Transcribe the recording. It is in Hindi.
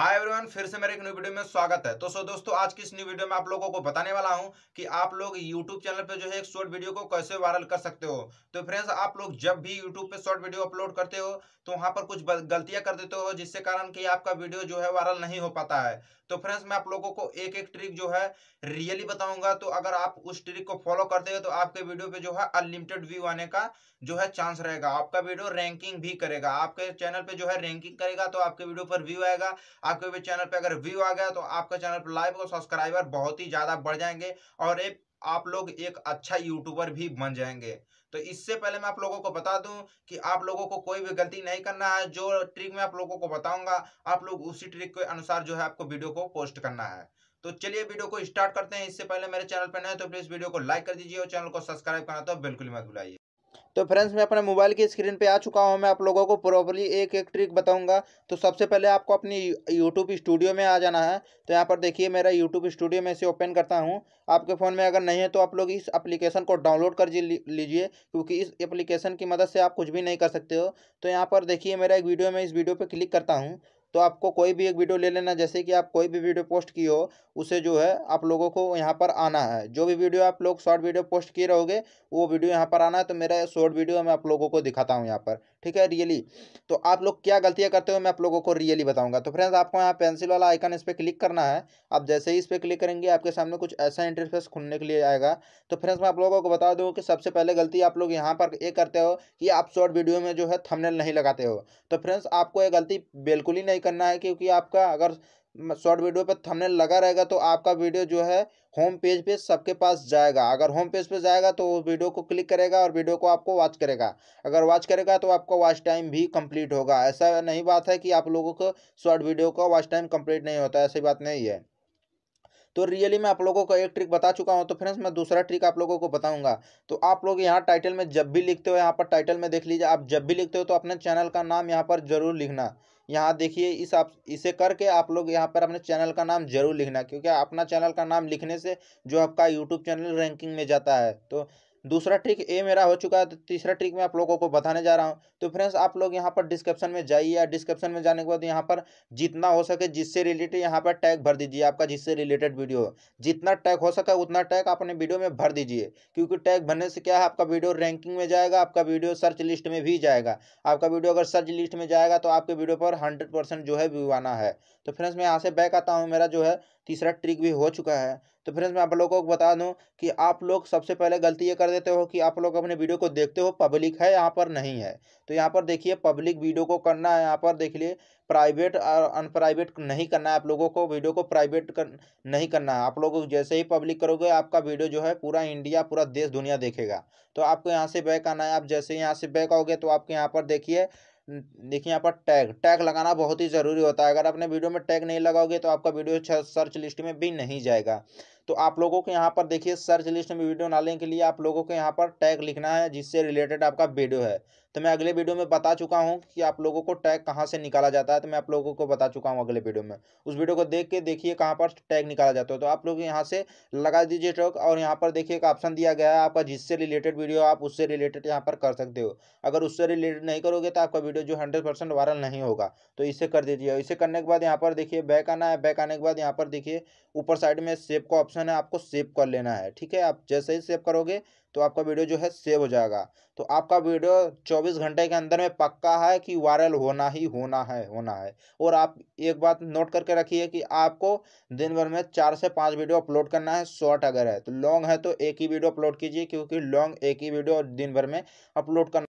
हाय एवरीवन फिर से मेरे एक न्यू वीडियो में स्वागत है तो सो दोस्तों आज की इस न्यू वीडियो में आप लोगों को बताने वाला हूं कि आप लोग यूट्यूब चैनल पे जो है एक शॉर्ट वीडियो को कैसे वायरल कर सकते हो तो फ्रेंड्स आप लोग जब भी यूट्यूब पे शॉर्ट वीडियो अपलोड करते हो तो वहां पर कुछ गलतियां कर देते हो जिससे कारण कि आपका वीडियो जो है वायरल नहीं हो पाता है तो फ्रेंड्स मैं आप लोगों को एक एक ट्रिक जो है रियली बताऊंगा तो अगर आप उस ट्रिक को फॉलो करते हो तो आपके वीडियो पे जो है अनलिमिटेड व्यू आने का जो है चांस रहेगा आपका वीडियो रैंकिंग भी करेगा आपके चैनल पे जो है रैंकिंग करेगा तो आपके वीडियो पर व्यू आएगा आपके भी चैनल पे अगर व्यू आ गया तो आपके चैनल पर लाइव और सब्सक्राइबर बहुत ही ज़्यादा बढ़ जाएंगे और एक आप लोग एक अच्छा यूट्यूबर भी बन जाएंगे तो इससे पहले मैं आप लोगों को बता दूं कि आप लोगों को कोई भी गलती नहीं करना है जो ट्रिक मैं आप लोगों को बताऊंगा आप लोग उसी ट्रिक के अनुसार जो है आपको वीडियो को पोस्ट करना है तो चलिए वीडियो को स्टार्ट करते हैं इससे पहले मेरे चैनल पर नए तो प्लीज़ वीडियो को लाइक कर दीजिए और चैनल को सब्सक्राइब करना तो बिल्कुल मत भुलाइए तो फ्रेंड्स मैं अपने मोबाइल की स्क्रीन पे आ चुका हूँ मैं आप लोगों को प्रॉपरली एक एक ट्रिक बताऊंगा तो सबसे पहले आपको अपनी यूट्यूब स्टूडियो में आ जाना है तो यहाँ पर देखिए मेरा यूट्यूब स्टूडियो में इसे ओपन करता हूँ आपके फ़ोन में अगर नहीं है तो आप लोग इस एप्लीकेशन को डाउनलोड कर लीजिए क्योंकि इस एप्लीकेशन की मदद से आप कुछ भी नहीं कर सकते हो तो यहाँ पर देखिए मेरा एक वीडियो मैं इस वीडियो पर क्लिक करता हूँ तो आपको कोई भी एक वीडियो ले लेना जैसे कि आप कोई भी वीडियो पोस्ट की हो उसे जो है आप लोगों को यहाँ पर आना है जो भी वीडियो आप लोग शॉर्ट वीडियो पोस्ट किए रहोगे वो वीडियो यहाँ पर आना है तो मेरा शॉर्ट वीडियो मैं आप लोगों को दिखाता हूँ यहाँ पर ठीक है रियली तो आप लोग क्या गलतियाँ करते हो मैं आप लोगों को रियली बताऊँगा तो फ्रेंड्स आपको यहाँ पेंसिल वाला आइकन इस पर क्लिक करना है आप जैसे ही इस पर क्लिक करेंगे आपके सामने कुछ ऐसा इंटरफेस खुलने के लिए आएगा तो फ्रेंड्स मैं आप लोगों को बता दूँ कि सबसे पहले गलती आप लोग यहाँ पर ये करते हो कि आप शॉर्ट वीडियो में जो है थमनेल नहीं लगाते हो तो फ्रेंड्स आपको ये गलती बिल्कुल ही नहीं नहीं करना है क्योंकि आपका अगर शॉर्ट वीडियो पर थंबनेल लगा रहेगा तो आपका वीडियो जो है होम पेज पे सबके पास जाएगा अगर होम पेज पे जाएगा तो वो वीडियो को क्लिक करेगा और वीडियो को आपको वॉच करेगा अगर वॉच करेगा तो आपका वॉच टाइम भी कंप्लीट होगा ऐसा नहीं बात है कि आप लोगों को शॉर्ट वीडियो का वॉच टाइम कंप्लीट नहीं होता ऐसी बात नहीं है तो रियली मैं आप लोगों को एक ट्रिक बता चुका हूँ तो फ्रेंड्स मैं दूसरा ट्रिक आप लोगों को बताऊंगा तो आप लोग यहाँ टाइटल में जब भी लिखते हो यहाँ पर टाइटल में देख लीजिए आप जब भी लिखते हो तो अपने चैनल का नाम यहाँ पर जरूर लिखना यहाँ देखिए इस आप इसे करके आप लोग यहाँ पर अपने चैनल का नाम जरूर लिखना क्योंकि अपना चैनल का नाम लिखने से जो आपका यूट्यूब चैनल रैंकिंग में जाता है तो दूसरा ट्रिक ए मेरा हो चुका है तो तीसरा ट्रिक मैं आप लोगों को बताने जा रहा हूँ तो फ्रेंड्स आप लोग यहाँ पर डिस्क्रिप्शन में जाइए या डिस्क्रिप्शन में जाने के बाद यहाँ पर जितना हो सके जिससे रिलेटेड यहाँ पर टैग भर दीजिए आपका जिससे रिलेटेड वीडियो हो जितना टैग हो सके उतना टैग अपने वीडियो में भर दीजिए क्योंकि टैग भरने से क्या है आपका वीडियो रैंकिंग में जाएगा आपका वीडियो सर्च लिस्ट में भी जाएगा आपका वीडियो अगर सर्च लिस्ट में जाएगा तो आपके वीडियो पर हंड्रेड जो है व्यू आना है तो फ्रेंड्स मैं यहाँ से बैक आता हूँ मेरा जो है तीसरा ट्रिक भी हो चुका है तो फ्रेंड्स मैं आप लोगों को बता दूं कि आप लोग सबसे पहले गलती ये कर देते हो कि आप लोग अपने वीडियो को देखते हो पब्लिक है यहाँ पर नहीं है तो यहाँ पर देखिए पब्लिक वीडियो को करना है यहाँ पर देखिए प्राइवेट और अनप्राइवेट नहीं करना है आप लोगों को वीडियो को प्राइवेट कर नहीं करना है आप लोग जैसे ही पब्लिक करोगे आपका वीडियो जो है पूरा इंडिया पूरा देश दुनिया देखेगा तो आपको यहाँ से बैक आना है आप जैसे यहाँ से बैक आओगे तो आपके यहाँ पर देखिए देखिए यहाँ पर टैग टैग लगाना बहुत ही ज़रूरी होता है अगर आपने वीडियो में टैग नहीं लगाओगे तो आपका वीडियो सर्च लिस्ट में भी नहीं जाएगा तो आप लोगों को यहाँ पर देखिए सर्च लिस्ट में वीडियो डालने के लिए आप लोगों को यहाँ पर टैग लिखना है जिससे रिलेटेड आपका वीडियो है तो मैं अगले वीडियो में बता चुका हूँ कि आप लोगों को टैग कहाँ से निकाला जाता है तो मैं आप लोगों को बता चुका हूँ अगले वीडियो में उस वीडियो को देख के देखिए कहाँ पर टैग निकाला जाता है तो आप लोग यहाँ से लगा दीजिए टॉक और यहाँ पर देखिए एक ऑप्शन दिया गया है आपका जिससे रिलेटेड वीडियो आप उससे रिलेटेड यहाँ पर कर सकते हो अगर उससे रिलेटेड नहीं करोगे तो आपका वीडियो जो हंड्रेड परसेंट वायरल नहीं होगा तो इसे कर दीजिए इसे करने के बाद यहाँ पर देखिए बैक आना है बैक आने के बाद यहाँ पर देखिए ऊपर साइड में सेब का ऑप्शन ऑप्शन है आपको सेव कर लेना है ठीक है आप जैसे ही सेव करोगे तो आपका वीडियो जो है सेव हो जाएगा तो आपका वीडियो 24 घंटे के अंदर में पक्का है कि वायरल होना ही होना है होना है और आप एक बात नोट करके रखिए कि आपको दिन भर में चार से पांच वीडियो अपलोड करना है शॉर्ट अगर है तो लॉन्ग है तो एक ही वीडियो अपलोड कीजिए क्योंकि लॉन्ग एक ही वीडियो दिन भर में अपलोड करना